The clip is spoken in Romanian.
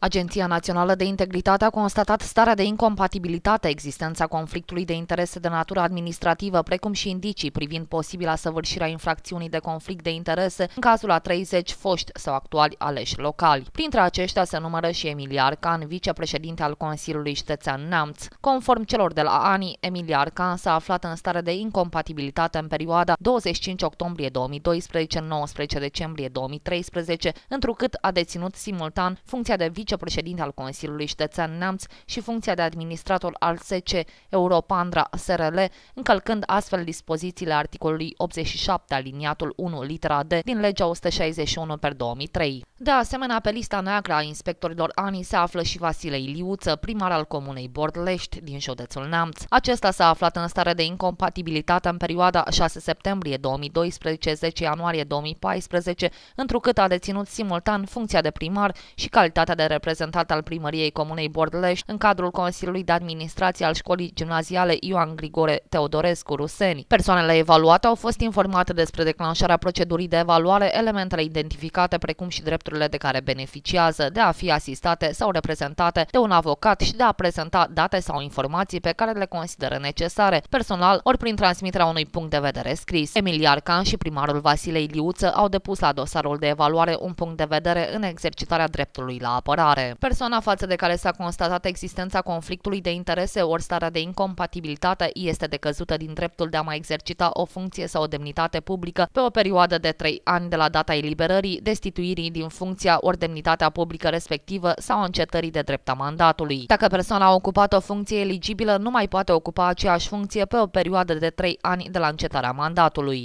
Agenția Națională de Integritate a constatat starea de incompatibilitate, existența conflictului de interese de natură administrativă, precum și indicii privind posibila săvârșirea infracțiunii de conflict de interese în cazul a 30 foști sau actuali aleși locali. Printre aceștia se numără și Emilia Arcan, vicepreședinte al Consiliului Ștețean Neamț. Conform celor de la ANI, Emilia Arcan s-a aflat în stare de incompatibilitate în perioada 25 octombrie 2012-19 decembrie 2013, întrucât a deținut simultan funcția de vice vicepreședinte al Consiliului Ștețean Neamț și funcția de administrator al SC Europandra SRL, încălcând astfel dispozițiile articolului 87 aliniatul 1 litera D din legea 161 per 2003. De asemenea, pe lista neagră a inspectorilor ANI se află și Vasile Iliuță, primar al comunei Bordlești din județul Neamț. Acesta s-a aflat în stare de incompatibilitate în perioada 6 septembrie 2012-10 ianuarie 2014, întrucât a deținut simultan funcția de primar și calitatea de reprezentant al primăriei comunei Bordlești în cadrul Consiliului de Administrație al școlii gimnaziale Ioan Grigore Teodorescu Ruseni. Persoanele evaluate au fost informate despre declanșarea procedurii de evaluare, elementele identificate precum și dreptul drepturile de care beneficiază, de a fi asistate sau reprezentate de un avocat și de a prezenta date sau informații pe care le consideră necesare, personal ori prin transmiterea unui punct de vedere scris. Emil Iarcan și primarul Vasile Liuță au depus la dosarul de evaluare un punct de vedere în exercitarea dreptului la apărare. Persoana față de care s-a constatat existența conflictului de interese ori starea de incompatibilitate este decăzută din dreptul de a mai exercita o funcție sau o demnitate publică pe o perioadă de 3 ani de la data eliberării, destituirii din funcția ori demnitatea publică respectivă sau încetării de drept a mandatului. Dacă persoana a ocupat o funcție eligibilă, nu mai poate ocupa aceeași funcție pe o perioadă de 3 ani de la încetarea mandatului.